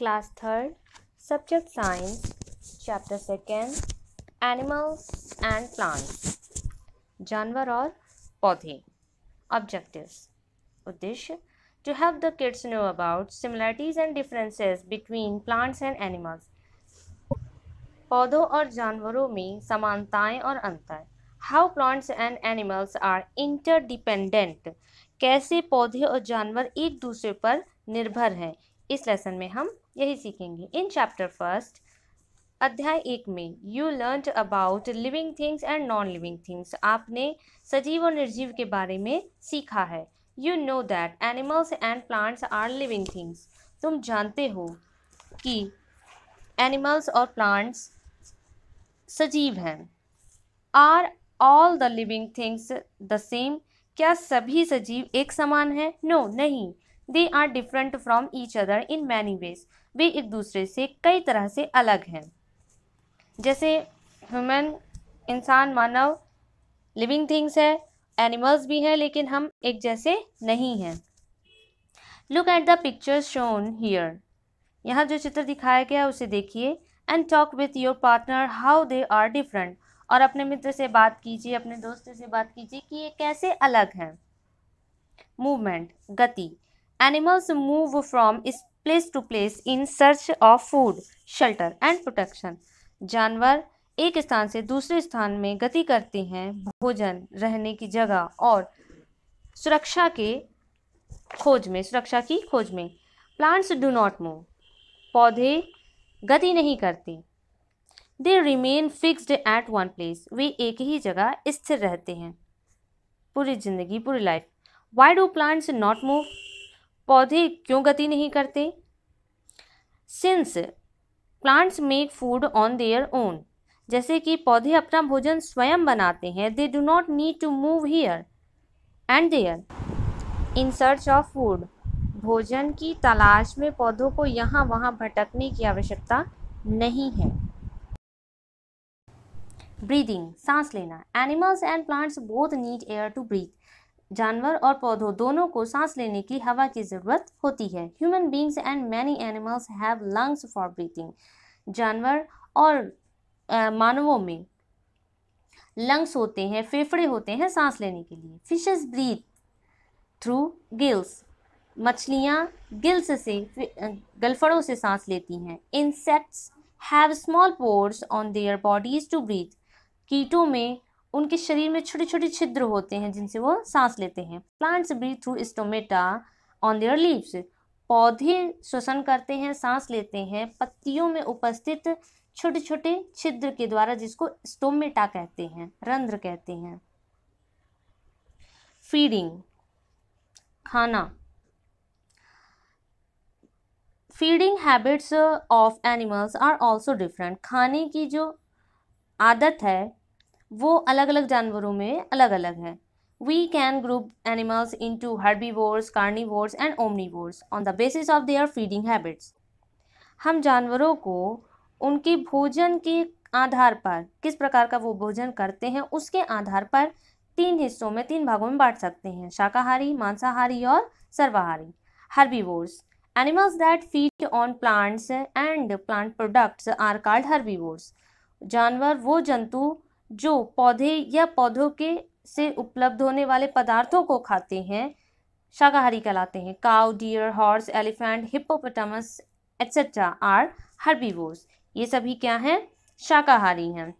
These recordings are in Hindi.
class third subject science chapter second animals and plants जानवर और पौधे ऑब्जेक्टिव उद्देश्य to have the kids know about similarities and differences between plants and animals पौधों और जानवरों में समानताएं और अंतर how plants and animals are interdependent कैसे पौधे और जानवर एक दूसरे पर निर्भर हैं इस लेसन में हम यही सीखेंगे इन चैप्टर फर्स्ट अध्याय एक में you learn about living things and non living things आपने सजीव और निर्जीव के बारे में सीखा है you know that animals and plants are living things तुम जानते हो कि एनिमल्स और प्लांट्स सजीव हैं are all the living things the same क्या सभी सजीव एक समान हैं नो no, नहीं they are different from each other in many ways भी एक दूसरे से कई तरह से अलग हैं जैसे ह्यूमन इंसान मानव लिविंग थिंग्स है एनिमल्स भी हैं लेकिन हम एक जैसे नहीं हैं look at the picture shown here यहाँ जो चित्र दिखाया गया उसे देखिए and talk with your partner how they are different और अपने मित्र से बात कीजिए अपने दोस्त से बात कीजिए कि ये कैसे अलग हैं मूवमेंट गति animals move from place to place in search of food shelter and protection जानवर एक स्थान से दूसरे स्थान में गति करते हैं भोजन रहने की जगह और सुरक्षा के खोज में सुरक्षा की खोज में प्लांट्स डू नॉट मूव पौधे गति नहीं करते they remain fixed at one place वे एक ही जगह स्थिर रहते हैं पूरी ज़िंदगी पूरी life why do plants not move पौधे क्यों गति नहीं करते since plants make food on their own जैसे कि पौधे अपना भोजन स्वयं बनाते हैं they do not need to move here and there in search of food भोजन की तलाश में पौधों को यहाँ वहाँ भटकने की आवश्यकता नहीं है ब्रीदिंग सांस लेना animals and plants both need air to breathe जानवर और पौधों दोनों को सांस लेने की हवा की ज़रूरत होती है human beings and many animals have lungs for breathing जानवर और मानवों में लंग्स होते हैं फेफड़े होते हैं सांस लेने के लिए फिशेज ब्रीथ थ्रू गिल्स मछलियाँ गिल्स से गलफड़ों से सांस लेती हैं insects have small pores on their bodies to breathe कीटों में उनके शरीर में छोटे छोटे छिद्र होते हैं जिनसे वो सांस लेते हैं plants breathe through stomata on their leaves पौधे श्वसन करते हैं सांस लेते हैं पत्तियों में उपस्थित छोटे छोटे छिद्र के द्वारा जिसको स्टोमेटा कहते हैं रंध्र कहते हैं फीडिंग खाना feeding habits of animals are also different खाने की जो आदत है वो अलग अलग जानवरों में अलग अलग है into herbivores carnivores and omnivores on the basis of their feeding habits हम जानवरों को उनके भोजन के आधार पर किस प्रकार का वो भोजन करते हैं उसके आधार पर तीन हिस्सों में तीन भागों में बांट सकते हैं शाकाहारी मांसाहारी और सर्वाहारी herbivores animals that feed on plants and plant products are called herbivores जानवर वो जंतु जो पौधे या पौधों के से उपलब्ध होने वाले पदार्थों को खाते हैं शाकाहारी कहलाते हैं cow deer horse elephant hippopotamus etcetera are herbivores ये सभी क्या हैं शाकाहारी हैं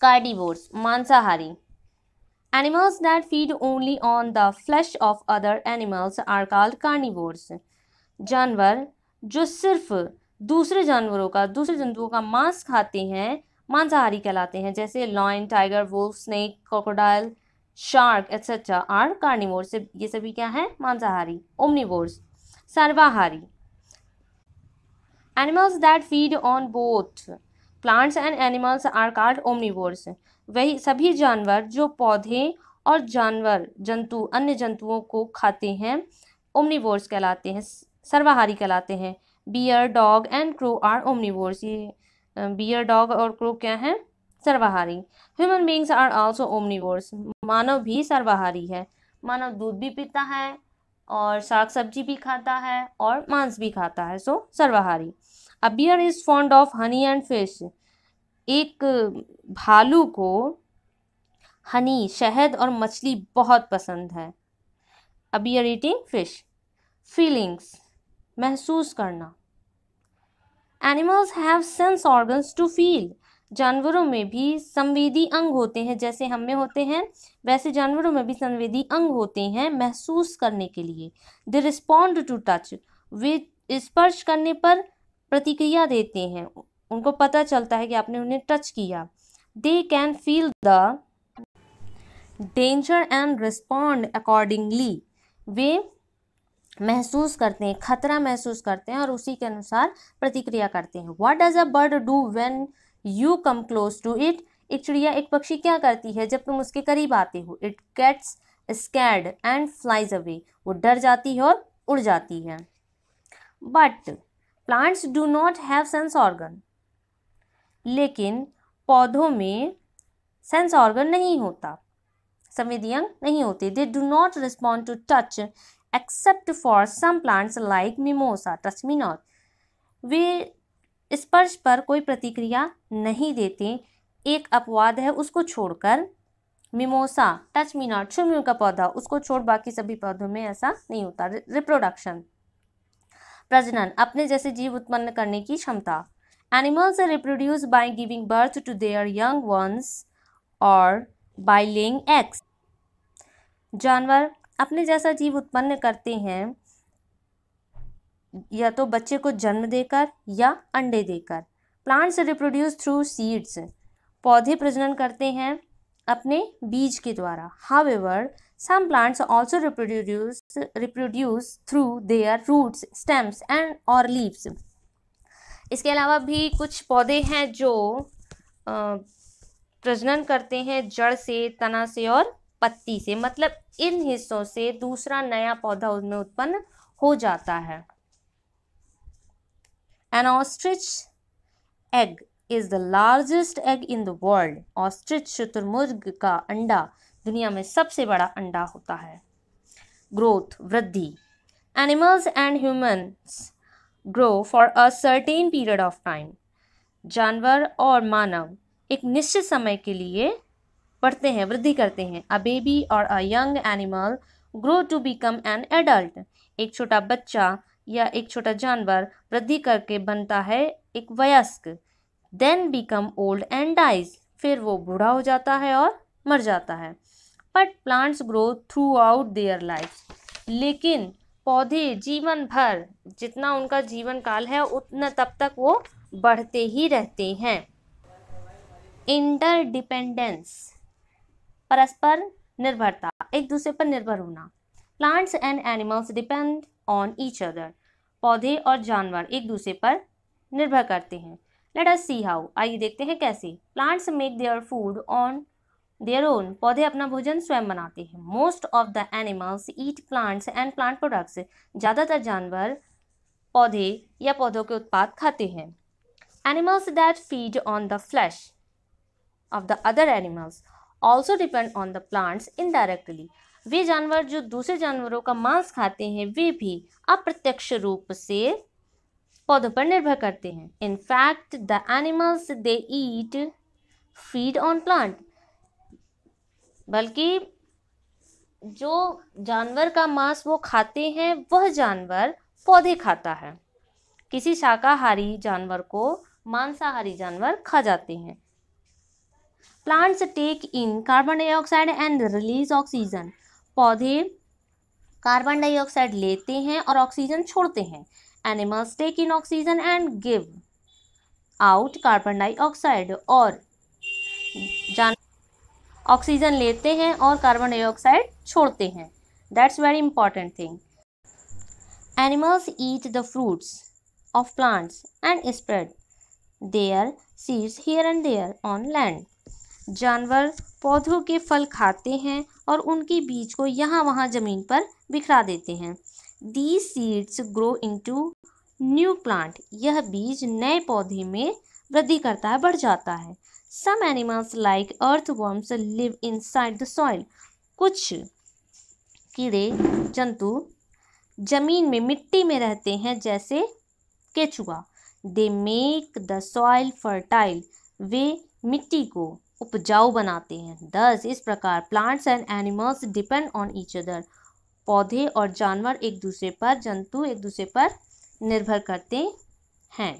कार्डिवोर्स मांसाहारी animals that feed only on the flesh of other animals are called carnivores जानवर जो सिर्फ दूसरे जानवरों का दूसरे जंतुओं का मांस खाते हैं मांसाहारी कहलाते हैं जैसे lion tiger wolf snake crocodile shark etcetera are carnivores ये सभी क्या हैं मांसाहारी ओमनीवोर्स सर्वाहारी animals that feed on both plants and animals are called omnivores वही सभी जानवर जो पौधे और जानवर जंतु अन्य जंतुओं को खाते हैं ओमनीवोर्स कहलाते हैं सर्वाहारी कहलाते हैं bear dog and crow are omnivores ये बियर डॉग और क्रो क्या है सर्वाहारी human beings are also omnivores मानव भी सर्वाहारी है मानव दूध भी पीता है और साग सब्जी भी खाता है और मांस भी खाता है सो सर्वाहारी a bear is fond of honey and fish एक भालू को हनी शहद और मछली बहुत पसंद है a bear eating fish feelings महसूस करना animals have sense organs to feel जानवरों में भी संवेदी अंग होते हैं जैसे हम में होते हैं वैसे जानवरों में भी संवेदी अंग होते हैं महसूस करने के लिए दे रिस्पॉन्ड टू टच वे स्पर्श करने पर प्रतिक्रिया देते हैं उनको पता चलता है कि आपने उन्हें टच किया they can feel the danger and respond accordingly वे महसूस करते हैं खतरा महसूस करते हैं और उसी के अनुसार प्रतिक्रिया करते हैं what does a bird do when you come close to it एक चिड़िया एक पक्षी क्या करती है जब तुम उसके करीब आते हो it gets scared and flies away वो डर जाती है और उड़ जाती है but plants do not have sense organ लेकिन पौधों में सेंस ऑर्गन नहीं होता संवेदी अंग नहीं होते they do not respond to touch except for some plants like mimosa trust वे स्पर्श पर कोई प्रतिक्रिया नहीं देते एक अपवाद है उसको छोड़कर मिमोसा टच मी नॉट छुमियों का पौधा उसको छोड़ बाकी सभी पौधों में ऐसा नहीं होता रिप्रोडक्शन प्रजनन अपने जैसे जीव उत्पन्न करने की क्षमता animals reproduce by giving birth to their young ones और बाय लेइंग एग्स जानवर अपने जैसा जीव उत्पन्न करते हैं या तो बच्चे को जन्म देकर या अंडे देकर प्लांट्स रिप्रोड्यूस थ्रू सीड्स पौधे प्रजनन करते हैं अपने बीज के द्वारा ever some plants also reproduce reproduce through their roots stems and और लीव्स इसके अलावा भी कुछ पौधे हैं जो प्रजनन करते हैं जड़ से तना से और पत्ती से मतलब इन हिस्सों से दूसरा नया पौधा उसमें उत्पन्न हो जाता है an ostrich egg is the largest egg in the world ostrich शुतुर्मुर्ग का अंडा दुनिया में सबसे बड़ा अंडा होता है ग्रोथ वृद्धि animals and humans grow for a certain period of time जानवर और मानव एक निश्चित समय के लिए बढ़ते हैं वृद्धि करते हैं अ बेबी और a young animal grow to become an adult एक छोटा बच्चा या एक छोटा जानवर वृद्धि करके बनता है एक वयस्क then become old and dies फिर वो बूढ़ा हो जाता है और मर जाता है but plants grow throughout their life लेकिन पौधे जीवन भर जितना उनका जीवन काल है उतना तब तक वो बढ़ते ही रहते हैं इंटरडिपेंडेंस परस्पर निर्भरता एक दूसरे पर निर्भर होना plants and animals depend on each other पौधे और जानवर एक दूसरे पर निर्भर करते हैं लेट अस सी हाउ आइए देखते हैं कैसे plants make their food on their own पौधे अपना भोजन स्वयं बनाते हैं most of the animals eat plants and plant products ज़्यादातर जानवर पौधे या पौधों के उत्पाद खाते हैं animals that feed on the flesh of the other animals also depend on the plants indirectly वे जानवर जो दूसरे जानवरों का मांस खाते हैं वे भी अप्रत्यक्ष रूप से पौधों पर निर्भर करते हैं in fact the animals they eat feed on plant बल्कि जो जानवर का मांस वो खाते हैं वह जानवर पौधे खाता है किसी शाकाहारी जानवर को मांसाहारी जानवर खा जाते हैं plants take in carbon dioxide and release oxygen पौधे कार्बन डाइऑक्साइड लेते हैं और ऑक्सीजन छोड़ते हैं animals take in oxygen and give out carbon dioxide और जान ऑक्सीजन लेते हैं और कार्बन डाइऑक्साइड छोड़ते हैं that's very important thing animals eat the fruits of plants and spread their seeds here and there on land जानवर पौधों के फल खाते हैं और उनके बीज को यहाँ वहाँ ज़मीन पर बिखरा देते हैं the seeds grow to new plant यह बीज नए पौधे में वृद्धि करता है बढ़ जाता है some animals like earthworms live inside the soil कुछ कीड़े जंतु जमीन में मिट्टी में रहते हैं जैसे केचुआ they make the soil fertile वे मिट्टी को उपजाऊ बनाते हैं दस इस प्रकार plants and animals depend on each other पौधे और जानवर एक दूसरे पर जंतु एक दूसरे पर निर्भर करते हैं